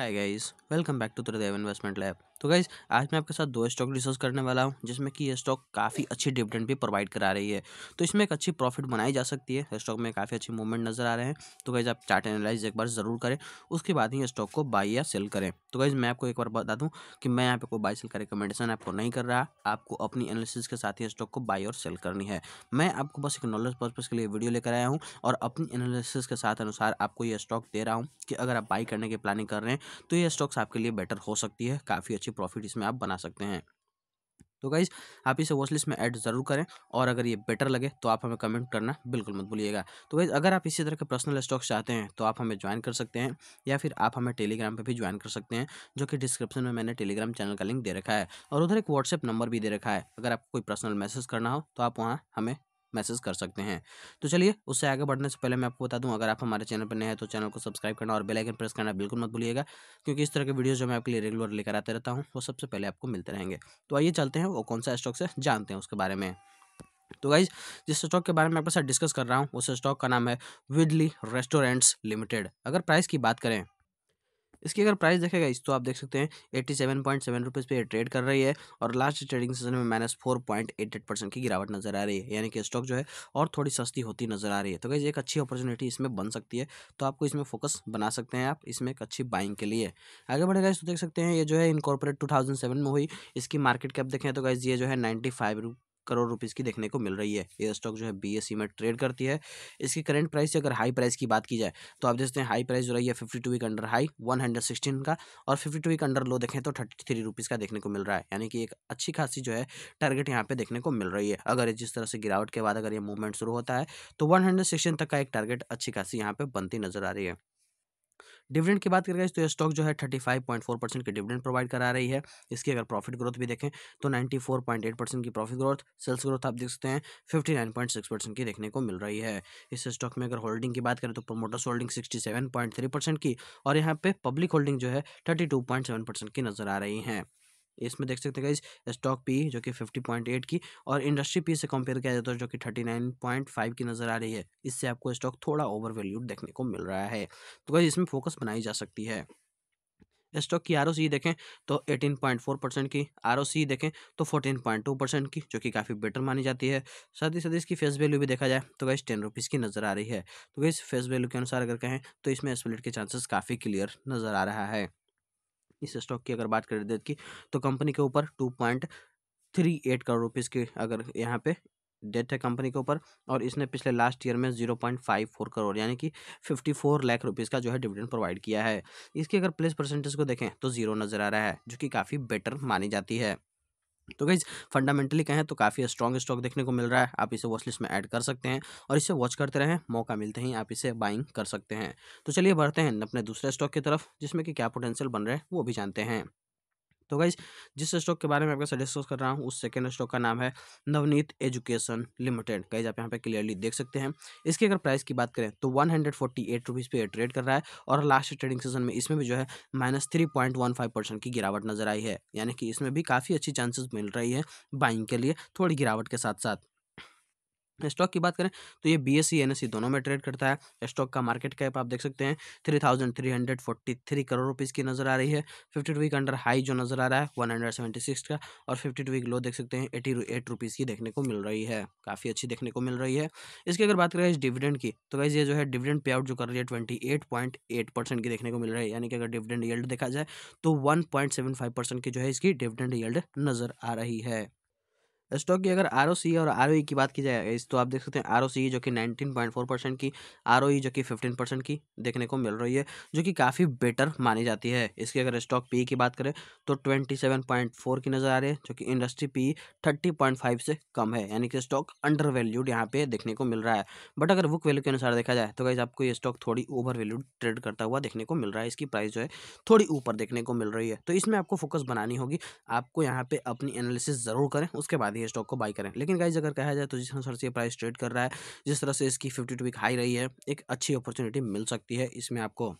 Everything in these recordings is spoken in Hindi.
Hi guys, welcome back to the Dev Investment Lab. तो गाइज आज मैं आपके साथ दो स्टॉक डिस्कस करने वाला हूँ जिसमें कि ये स्टॉक काफ़ी अच्छी डिविडेंड भी प्रोवाइड करा रही है तो इसमें एक अच्छी प्रॉफिट बनाई जा सकती है स्टॉक में काफ़ी अच्छी मूवमेंट नजर आ रहे हैं तो गाइज आप चार्ट एनालाइज एक बार ज़रूर करें उसके बाद ही स्टॉक को बाई या सेल करें तो गाइज मैं आपको एक बार बता दूँ कि मैं यहाँ पे कोई बाई सेल का रिकमेंडेशन आपको नहीं कर रहा आपको अपनी एनालिसिस के साथ ही स्टॉक को बाई और सेल करनी है मैं आपको बस एक नॉलेज पर्पज़ के लिए वीडियो लेकर आया हूँ और अपनी एनालिसिस के साथ अनुसार आपको ये स्टॉक दे रहा हूँ कि अगर आप बाई करने की प्लानिंग कर रहे हैं तो ये स्टॉक्स आपके लिए बेटर हो सकती है काफ़ी अच्छी अच्छी प्रॉफिट इसमें आप बना सकते हैं तो गाइज आप इसे वॉच लिस्ट में ऐड ज़रूर करें और अगर ये बेटर लगे तो आप हमें कमेंट करना बिल्कुल मत भूलिएगा तो गाइज अगर आप इसी तरह के पर्सनल स्टॉक्स चाहते हैं तो आप हमें ज्वाइन कर सकते हैं या फिर आप हमें टेलीग्राम पे भी ज्वाइन कर सकते हैं जो कि डिस्क्रिप्शन में मैंने टेलीग्राम चैनल का लिंक दे रखा है और उधर एक व्हाट्सएप नंबर भी दे रखा है अगर आपको कोई पर्सनल मैसेज करना हो तो आप वहाँ हमें मैसेज कर सकते हैं तो चलिए उससे आगे बढ़ने से पहले मैं आपको बता दूं अगर आप हमारे चैनल पर नए हैं तो चैनल को सब्सक्राइब करना और बेल आइकन प्रेस करना बिल्कुल मत भूलिएगा क्योंकि इस तरह के वीडियो जो मैं आपके लिए रेगुलर लेकर आते रहता हूँ वो सबसे पहले आपको मिलते रहेंगे तो आइए चलते हैं वो कौन सा स्टॉक से जानते हैं उसके बारे में तो गाइज जिस स्टॉक के बारे में आपके साथ डिस्कस कर रहा हूँ उस स्टॉक का नाम है विडली रेस्टोरेंट्स लिमिटेड अगर प्राइस की बात करें इसकी अगर प्राइस देखेगा इस तो आप देख सकते हैं eighty seven point seven rupees पर ट्रेड कर रही है और लास्ट ट्रेडिंग सेशन में minus four point eight eight percent की गिरावट नजर आ रही है यानी कि स्टॉक जो है और थोड़ी सस्ती होती नजर आ रही है तो कैसे एक अच्छी अपॉर्चुनिटी इसमें बन सकती है तो आपको इसमें फोकस बना सकते हैं आप इसमें एक अच्छी बाइंग के लिए आगे बढ़ेगा तो देख सकते हैं ये जो है इनकॉर्पोरेट टू में हुई इसकी मार्केट कैप देखें तो कैसे ये जो है नाइन्टी फाइव करोड़ रुपीज़ की देखने को मिल रही है ये स्टॉक जो है बीएसई e में ट्रेड करती है इसकी करंट प्राइस अगर हाई प्राइस की बात की जाए तो आप देखते हैं हाई प्राइस जो रही है fifty two week under high one hundred sixteen का और fifty two week under low देखें तो थर्टी थ्री रुपीज़ का देखने को मिल रहा है यानी कि एक अच्छी खासी जो है टारगेट यहाँ पे देखने को मिल रही है अगर जिस तरह से गिरावट के बाद अगर ये मूवमेंट शुरू होता है तो वन हंड्रेड तक का एक टारगेट अच्छी खासी यहाँ पर बनती नजर आ रही है डिविडेंड की बात करें तो स्टॉक जो है thirty five point four percent की डिविडेंड प्रोवाइड करा रही है इसकी अगर प्रॉफिट ग्रोथ भी देखें तो ninety four point eight percent की प्रॉफिट ग्रोथ सेल्स ग्रोथ आप देख सकते हैं fifty nine point six percent की देखने को मिल रही है इस स्टॉक में अगर होल्डिंग की बात करें तो promoters holding sixty seven point three percent की और यहाँ पे पब्लिक होल्डिंग जो है thirty two point seven percent की नजर आ रही है इसमें देख सकते हैं स्टॉक पी जो कि 50.8 की और इंडस्ट्री पी से कंपेयर किया जाता तो है जो कि 39.5 की नज़र आ रही है इससे आपको स्टॉक थोड़ा ओवर वैल्यूड देखने को मिल रहा है तो गाइज इसमें फोकस बनाई जा सकती है स्टॉक की आर देखें तो 18.4 परसेंट की आर देखें तो 14.2 परसेंट की जो कि काफ़ी बेटर मानी जाती है साथ ही साथ इसकी फेस वैल्यू भी देखा जाए तो गैस टेन रुपीज़ की नज़र आ रही है तो गैस फेस वैल्यू के अनुसार अगर कहें तो इसमें स्प्लिट के चांसेस काफ़ी क्लियर नज़र आ रहा है इस स्टॉक की अगर बात करें डेथ की तो कंपनी के ऊपर two point three eight crore rupees की अगर यहाँ पे डेट है कंपनी के ऊपर और इसने पिछले लास्ट ईयर में zero point five four crore यानी कि फिफ्टी फोर लाख रुपीज़ का जो है डिविडेंड प्रोवाइड किया है इसकी अगर प्लेस परसेंटेज को देखें तो जीरो नज़र आ रहा है जो कि काफ़ी बेटर मानी जाती है तो गाइज फंडामेंटली कहें तो काफ़ी स्ट्रॉग स्टॉक देखने को मिल रहा है आप इसे वॉच लिस्ट में ऐड कर सकते हैं और इसे वॉच करते रहें मौका मिलते ही आप इसे बाइंग कर सकते हैं तो चलिए बढ़ते हैं अपने दूसरे स्टॉक की तरफ जिसमें कि क्या पोटेंशियल बन रहे हैं वो भी जानते हैं तो गाइज जिस स्टॉक के बारे में आपके साथ डिस्कस कर रहा हूँ उस सेकेंड स्टॉक का नाम है नवनीत एजुकेशन लिमिटेड गाइज आप यहाँ पे क्लियरली देख सकते हैं इसकी अगर प्राइस की बात करें तो one hundred forty eight rupees पे ट्रेड कर रहा है और लास्ट ट्रेडिंग सेशन में इसमें भी जो है minus three point one five percent की गिरावट नजर आई है यानी कि इसमें भी काफ़ी अच्छी चांसेस मिल रही है बाइंग के लिए थोड़ी गिरावट के साथ साथ स्टॉक की बात करें तो ये बी एस सी दोनों में ट्रेड करता है स्टॉक का मार्केट कैप आप देख सकते हैं three thousand three hundred forty three crore rupees की नज़र आ रही है fifty two week under high जो नज़र आ रहा है वन हंड्रेड सेवेंटी सिक्स का और फिफ्टी टू वीक लो देख सकते हैं एटी एट रुपीज़ की देखने को मिल रही है काफ़ी अच्छी देखने को मिल रही है इसकी अगर बात करें इस डिविडेंड की तो वैसे ये जो है डिविडेंड पे आउट जो कर रही है twenty eight point eight percent की देखने को मिल रही है यानी कि अगर डिविडेंड येल्ड देखा जाए तो one point seven five percent की जो है इसकी डिविडेंड येल्ड नज़र आ रही है स्टॉक की अगर आर और आर की बात की जाए इस तो आप देख सकते हैं आर जो कि 19.4 परसेंट की आर जो कि 15 परसेंट की देखने को मिल रही है जो कि काफ़ी बेटर मानी जाती है इसकी अगर स्टॉक पी की बात करें तो 27.4 की नज़र आ रही है जो कि इंडस्ट्री पी 30.5 से कम है यानी कि स्टॉक अंडर वैल्यूड यहाँ पे देखने को मिल रहा है बट अगर बुक वैल्यू के अनुसार देखा जाए तो गाइज आपको ये स्टॉक थोड़ी ओवर वैल्यूड ट्रेड करता हुआ देखने को मिल रहा है इसकी प्राइस जो है थोड़ी ऊपर देखने को मिल रही है तो इसमें आपको फोकस बनानी होगी आपको यहाँ पे अपनी एनालिसिस ज़रूर करें उसके बाद ये स्टॉक को बाई करें लेकिन गाइज अगर कहा जाए तो जिस अनुसार से ये प्राइस ट्रेड कर रहा है जिस तरह से इसकी फिफ्टी टू वीक हाई रही है एक अच्छी अपॉर्चुनिटी मिल सकती है इसमें आपको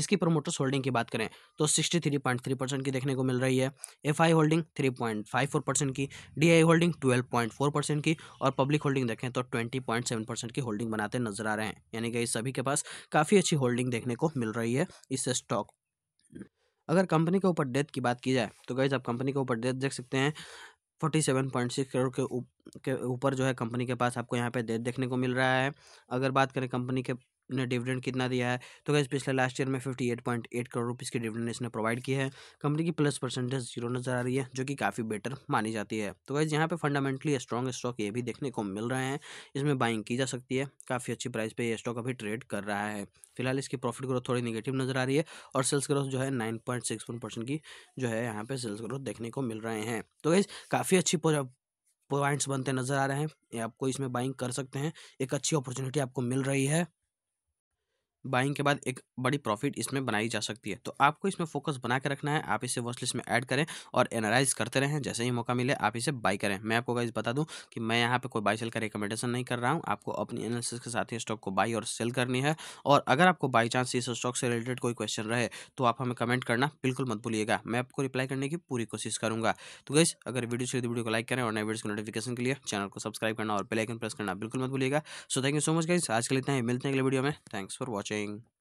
इसकी प्रमोटर्स होल्डिंग की बात करें तो 63.3 परसेंट की देखने को मिल रही है एफ आई होल्डिंग 3.54 परसेंट की डी आई होल्डिंग 12.4 परसेंट की और पब्लिक होल्डिंग देखें तो 20.7 परसेंट की होल्डिंग बनाते नजर आ रहे हैं यानी कि सभी के पास काफ़ी अच्छी होल्डिंग देखने को मिल रही है इस स्टॉक अगर कंपनी के ऊपर डेथ की बात की जाए तो गाइज आप कंपनी के ऊपर डेथ देख सकते हैं forty seven point six crore के ऊपर जो है कंपनी के पास आपको यहाँ पे दे देखने को मिल रहा है अगर बात करें कंपनी के ने डिविडेंड कितना दिया है तो गैस पिछले लास्ट ईयर में fifty eight point eight crore rupees की डिविडेंड इसने प्रोवाइड किया है कंपनी की प्लस परसेंटेज जीरो नज़र आ रही है जो कि काफ़ी बेटर मानी जाती है तो गैस यहाँ पर फंडामेंटली स्ट्रॉन्ग स्टॉक ये भी देखने को मिल रहे हैं इसमें बाइंग की जा सकती है काफ़ी अच्छी प्राइस पर यह स्टॉक अभी ट्रेड कर रहा है फिलहाल इसकी प्रॉफिट ग्रोथ थोड़ी निगेटिव नज़र आ रही है और सेल्स ग्रोथ जो है nine point six one percent की जो है यहाँ पर सेल्स ग्रोथ देखने को मिल रहे हैं तो गैस काफ़ी अच्छी पॉइंट्स बनते नज़र आ रहे हैं ये आपको इसमें बाइंग कर सकते हैं एक अच्छी अपॉर्चुनिटी आपको मिल रही है बाइंग के बाद एक बड़ी प्रॉफिट इसमें बनाई जा सकती है तो आपको इसमें फोकस बना के रखना है आप इसे वॉचलिस्ट लिस्ट में ऐड करें और एनालाइज करते रहें जैसे ही मौका मिले आप इसे बाई करें मैं आपको गाइज बता दूं कि मैं यहाँ पे कोई बाई सेल का रिकमेंडेशन नहीं कर रहा हूँ आपको अपनी एनालिसिस के साथ ही स्टॉक को बाई और सेल करनी है और अगर आपको बाई चांस इस स्टॉक से रिलेटेड कोई क्वेश्चन रहे तो आप हमें कमेंट करना बिल्कुल मत भूलिएगा मैं आपको रिप्लाई करने की पूरी कोशिश करूँगा तो गाइज अगर वीडियो से वीडियो को लाइक करें और नए वीडियो को नोटिफिकेशन के लिए चैनल को सब्सक्राइब करना और बेलाइकन प्रेस करना बिल्कुल मत भूलिएगा so thank you so much guys आज के लिए मिलते हैं अगले वीडियो में थैंक्स फॉर वॉचिंग watching.